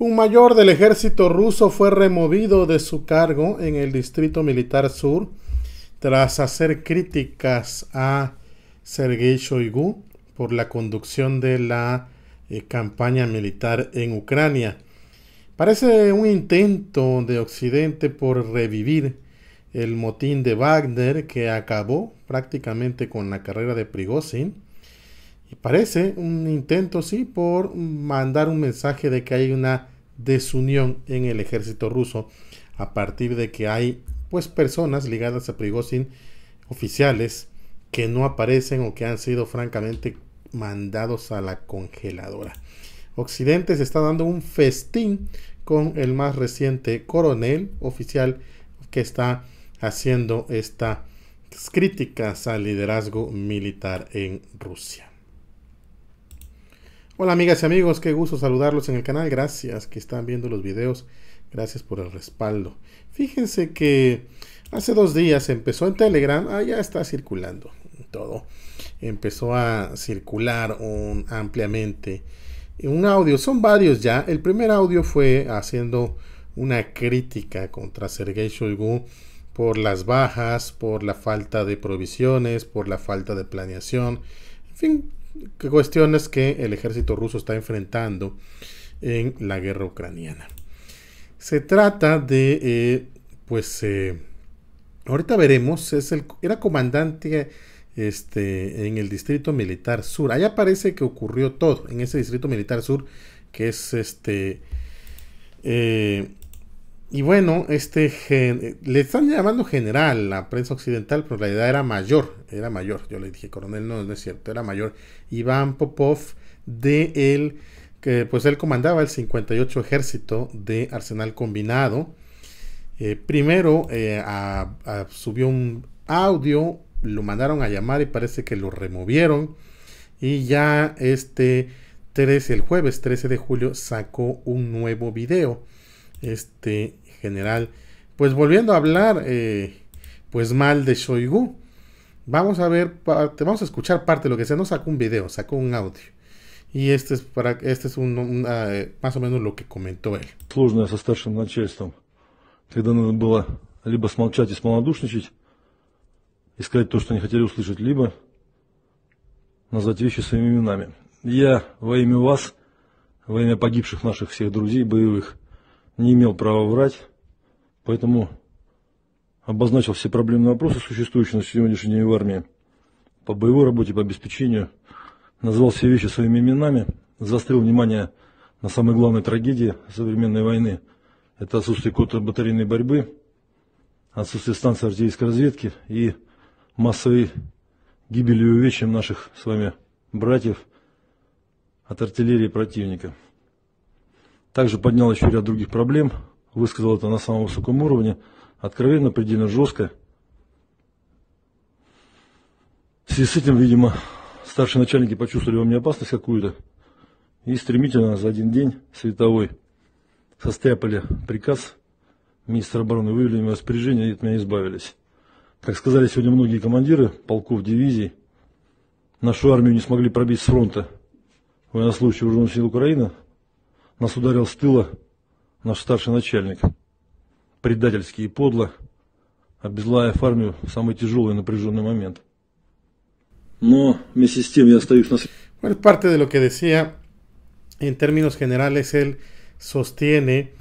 Un mayor del ejército ruso fue removido de su cargo en el Distrito Militar Sur tras hacer críticas a Sergei Shoigu por la conducción de la eh, campaña militar en Ucrania. Parece un intento de Occidente por revivir el motín de Wagner que acabó prácticamente con la carrera de Prigozhin y parece un intento, sí, por mandar un mensaje de que hay una desunión en el ejército ruso a partir de que hay, pues, personas ligadas a Prigozhin, oficiales, que no aparecen o que han sido francamente mandados a la congeladora. Occidente se está dando un festín con el más reciente coronel oficial que está haciendo estas críticas al liderazgo militar en Rusia. Hola amigas y amigos, qué gusto saludarlos en el canal, gracias que están viendo los videos, gracias por el respaldo. Fíjense que hace dos días empezó en Telegram, ah, ya está circulando todo, empezó a circular ampliamente un audio, son varios ya, el primer audio fue haciendo una crítica contra Sergei Shoigu por las bajas, por la falta de provisiones, por la falta de planeación, en fin, cuestiones que el ejército ruso está enfrentando en la guerra ucraniana. Se trata de, eh, pues, eh, ahorita veremos, es el, era comandante este, en el Distrito Militar Sur. Allá parece que ocurrió todo, en ese Distrito Militar Sur, que es este... Eh, y bueno, este le están llamando general la prensa occidental, pero la edad era mayor, era mayor. Yo le dije coronel, no, no es cierto, era mayor. Iván Popov de él, que pues él comandaba el 58 ejército de arsenal combinado. Eh, primero eh, subió un audio, lo mandaron a llamar y parece que lo removieron. Y ya este 13, el jueves 13 de julio sacó un nuevo video este general. Pues volviendo a hablar, eh, pues mal de Shoigu. Vamos a ver, te vamos a escuchar parte de lo que sea. No sacó un video, sacó un audio. Y este es, para, este es un, más o menos lo que comentó él. Сложная со старшим начальством, когда нужно было либо смолчать и смолодушничать, и сказать то, что не хотели услышать, либо назвать вещи своими именами. Я во имя вас, во имя погибших наших всех друзей боевых – не имел права врать, поэтому обозначил все проблемные вопросы, существующие на сегодняшний день в армии, по боевой работе, по обеспечению, назвал все вещи своими именами, заострил внимание на самой главной трагедии современной войны. Это отсутствие кота батарейной борьбы, отсутствие станции артиллерийской разведки и массовой гибели и увечьем наших с вами братьев от артиллерии противника. Также поднял еще ряд других проблем, высказал это на самом высоком уровне, откровенно, предельно жестко. В связи с этим, видимо, старшие начальники почувствовали во мне опасность какую-то и стремительно за один день световой состряпали приказ министра обороны, вывели мое распоряжение и от меня избавились. Как сказали сегодня многие командиры полков, дивизий, нашу армию не смогли пробить с фронта военнослужащие вооруженных сил Украины – Нас ударил с тыла наш старший начальник. Предательски и подло, обезлаяв армию в самый тяжелый и напряженный момент. Но вместе с тем я остаюсь на... Bueno, parte de lo que decía, en términos generales, él sostiene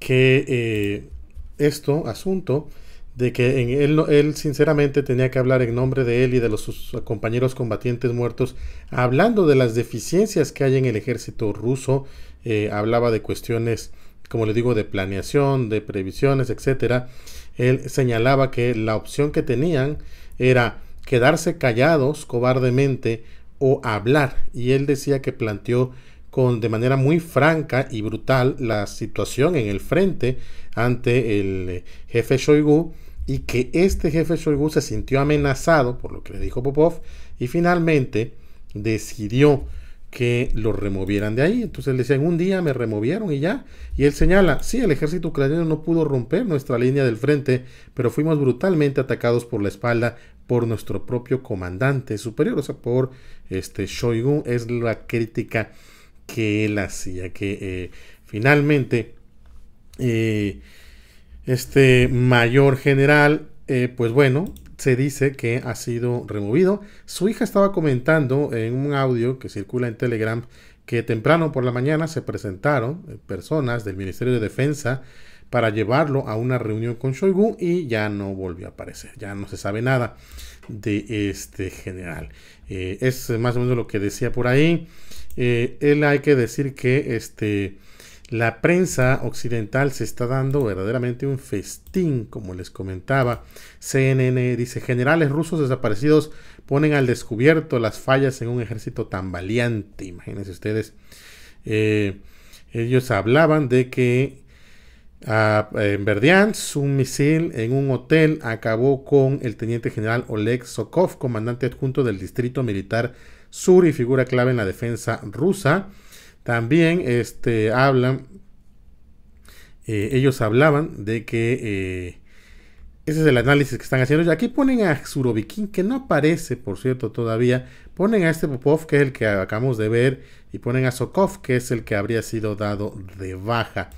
que eh, esto, asunto, de que en él, él sinceramente tenía que hablar en nombre de él y de los sus compañeros combatientes muertos, hablando de las deficiencias que hay en el ejército ruso, eh, hablaba de cuestiones, como le digo, de planeación, de previsiones, etcétera. Él señalaba que la opción que tenían era quedarse callados cobardemente o hablar. Y él decía que planteó con de manera muy franca y brutal la situación en el frente ante el eh, jefe Shoigu y que este jefe Shoigu se sintió amenazado por lo que le dijo Popov y finalmente decidió que lo removieran de ahí. Entonces le en un día me removieron y ya. Y él señala, sí, el ejército ucraniano no pudo romper nuestra línea del frente, pero fuimos brutalmente atacados por la espalda por nuestro propio comandante superior, o sea, por este Shoigu, es la crítica que él hacía, que eh, finalmente eh, este mayor general, eh, pues bueno, se dice que ha sido removido. Su hija estaba comentando en un audio que circula en Telegram que temprano por la mañana se presentaron eh, personas del Ministerio de Defensa para llevarlo a una reunión con Shoigu y ya no volvió a aparecer, ya no se sabe nada de este general. Eh, es más o menos lo que decía por ahí. Eh, él hay que decir que este la prensa occidental se está dando verdaderamente un festín, como les comentaba. CNN dice, generales rusos desaparecidos ponen al descubierto las fallas en un ejército tan valiente. Imagínense ustedes. Eh, ellos hablaban de que ah, eh, en Verdian un misil en un hotel acabó con el teniente general Oleg Sokov, comandante adjunto del distrito militar sur y figura clave en la defensa rusa. También este, hablan, eh, ellos hablaban de que eh, ese es el análisis que están haciendo. Aquí ponen a Zurovikin, que no aparece, por cierto, todavía. Ponen a este Popov, que es el que acabamos de ver, y ponen a Sokov, que es el que habría sido dado de baja.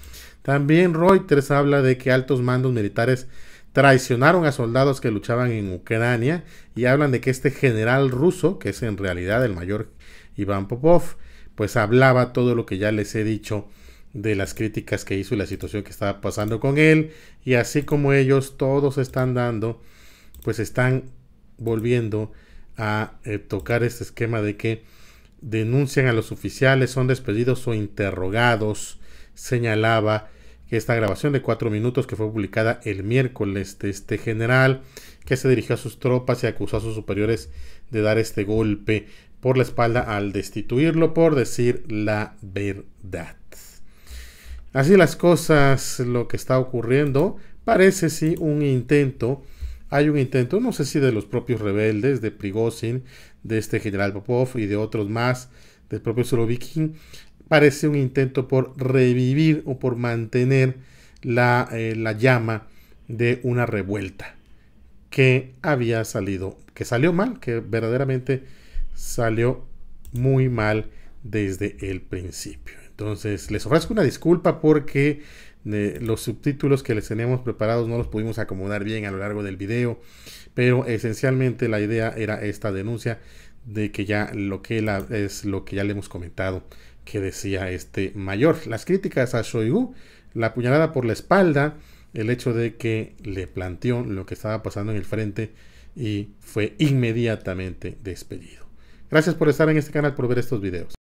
También Reuters habla de que altos mandos militares traicionaron a soldados que luchaban en Ucrania y hablan de que este general ruso, que es en realidad el mayor Iván Popov, pues hablaba todo lo que ya les he dicho de las críticas que hizo y la situación que estaba pasando con él. Y así como ellos todos están dando, pues están volviendo a eh, tocar este esquema de que denuncian a los oficiales, son despedidos o interrogados, señalaba esta grabación de cuatro minutos que fue publicada el miércoles de este general que se dirigió a sus tropas y acusó a sus superiores de dar este golpe por la espalda al destituirlo por decir la verdad. Así las cosas, lo que está ocurriendo parece sí un intento, hay un intento, no sé si de los propios rebeldes, de Prigozhin, de este general Popov y de otros más, del propio Surovikin, parece un intento por revivir o por mantener eh, la, llama de una revuelta que había salido, que salió mal, que verdaderamente salió muy mal desde el principio. Entonces, les ofrezco una disculpa porque eh, los subtítulos que les tenemos preparados no los pudimos acomodar bien a lo largo del video, pero esencialmente la idea era esta denuncia de que ya lo que es lo que ya le hemos comentado que decía este mayor. Las críticas a Shoigu, la puñalada por la espalda, el hecho de que le planteó lo que estaba pasando en el frente y fue inmediatamente despedido. Gracias por estar en este canal, por ver estos videos.